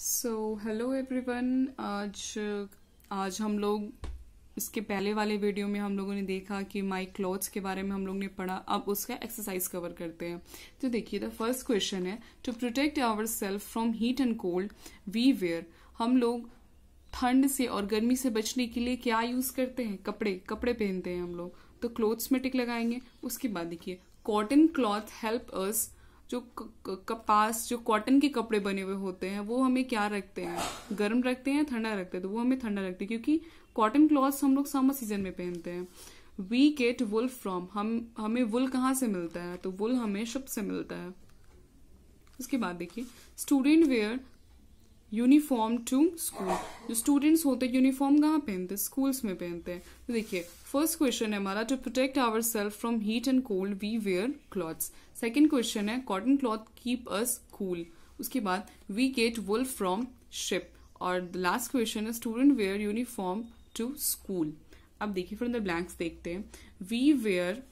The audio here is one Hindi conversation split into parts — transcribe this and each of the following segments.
सो हेलो एवरीवन आज आज हम लोग इसके पहले वाले वीडियो में हम लोगों ने देखा कि माई क्लॉथ्स के बारे में हम लोग ने पढ़ा अब उसका एक्सरसाइज कवर करते हैं तो देखिए द फर्स्ट क्वेश्चन है to protect our self from heat and cold we wear हम लोग ठंड से और गर्मी से बचने के लिए क्या यूज करते हैं कपड़े कपड़े पहनते हैं हम लोग तो क्लोथ्स में टिक लगाएंगे उसके बाद देखिए कॉटन क्लॉथ हेल्प अस जो कपास जो कॉटन के कपड़े बने हुए होते हैं वो हमें क्या रखते हैं गर्म रखते हैं ठंडा रखते हैं तो वो हमें ठंडा रखते हैं क्योंकि कॉटन क्लॉथ्स हम लोग समर सीजन में पहनते हैं वी गेट वुल फ्रॉम हम हमें वुल कहाँ से मिलता है तो वुल हमें शुभ से मिलता है उसके बाद देखिए student wear uniform to school जो स्टूडेंट्स होते हैं यूनिफॉर्म कहाँ पहनते हैं स्कूल्स में पहनते हैं तो देखिए फर्स्ट क्वेश्चन है हमारा to protect our self from heat and cold we wear clothes second question है cotton cloth keep us cool उसके बाद we get wool from sheep और लास्ट क्वेश्चन है student wear uniform to school अब देखिए फ्रॉम द ब्लैंक्स देखते हैं we wear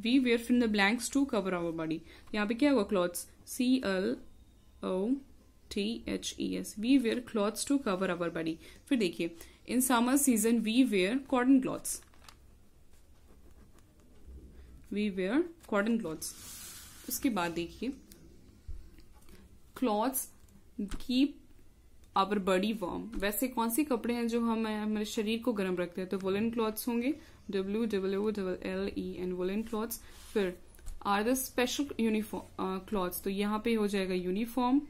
we wear from the blanks to cover our body यहाँ पे क्या होगा clothes C L O T H E S we wear clothes to cover our body फिर देखिए in summer season we wear cotton clothes we wear cotton clothes उसके बाद देखिए clothes keep our body warm वैसे कौन से कपड़े हैं जो हम हमारे शरीर को गर्म रखते हैं तो वुलन क्लॉथ्स होंगे W W L E and woollen clothes फिर are the special uniform clothes तो यहाँ पे हो जाएगा यूनिफॉर्म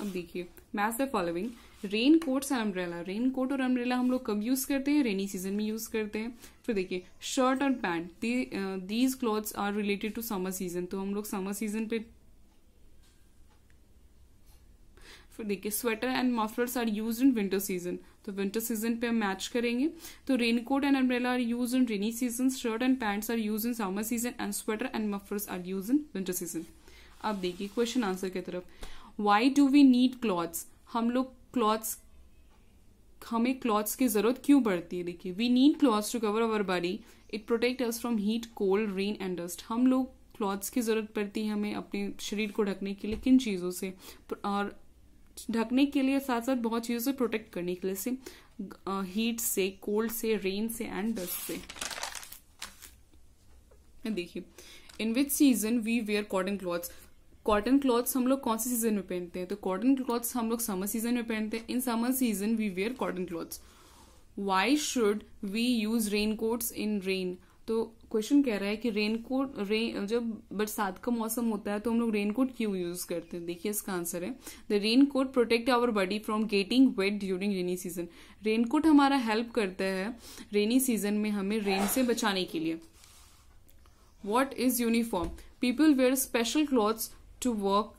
अब देखिए match the following raincoats and umbrella raincoat और अम्ब्रेला हम लोग कब यूज करते हैं रेनी सीजन में यूज करते हैं फिर देखिए शर्ट और pant these clothes are related to summer season तो हम लोग समर सीजन पे फिर देखिए sweater and mufflers are use in winter season तो विंटर सीजन पे हम मैच करेंगे तो raincoat and umbrella are use in rainy season shirt and pants are use in summer season and sweater and mufflers are use in winter season अब देखिए क्वेश्चन आंसर की तरफ why do we need clothes हम लोग क्लॉथ्स हमें क्लॉथ्स की जरूरत क्यों पड़ती है देखिए we need clothes to cover our body it protect us from heat cold rain and dust हम लोग क्लॉथ्स की जरूरत पड़ती है हमें अपने शरीर को ढकने के लिए किन चीज़ों से और ढकने के लिए साथ साथ बहुत चीज़ों से प्रोटेक्ट करने के लिए से हीट से कोल्ड से रेन से एंड डस्ट से देखिए in which season we wear cotton clothes cotton clothes हम लोग कौन से सीजन में पहनते हैं तो कॉटन क्लॉथ्स हम लोग समर सीजन में पहनते हैं in summer season we wear cotton clothes why should we use rain coats in rain तो क्वेश्चन कह रहा है कि रेनकोट रेन जब बरसात का मौसम होता है तो हम लोग रेनकोट क्यों यूज करते हैं देखिए इसका आंसर है the raincoat protect our body from getting wet during rainy season raincoat हमारा हेल्प करता है रेनी सीजन में हमें रेन से बचाने के लिए what is uniform people wear special clothes to work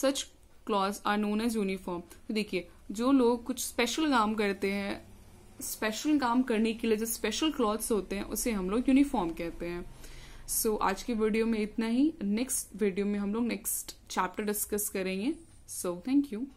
such clothes are known as uniform तो देखिए जो लोग कुछ स्पेशल काम करते हैं स्पेशल काम करने के लिए जो स्पेशल क्लॉथ्स होते हैं उसे हम लोग यूनिफॉर्म कहते हैं सो so, आज की वीडियो में इतना ही नेक्स्ट वीडियो में हम लोग नेक्स्ट चैप्टर डिस्कस करेंगे सो थैंक यू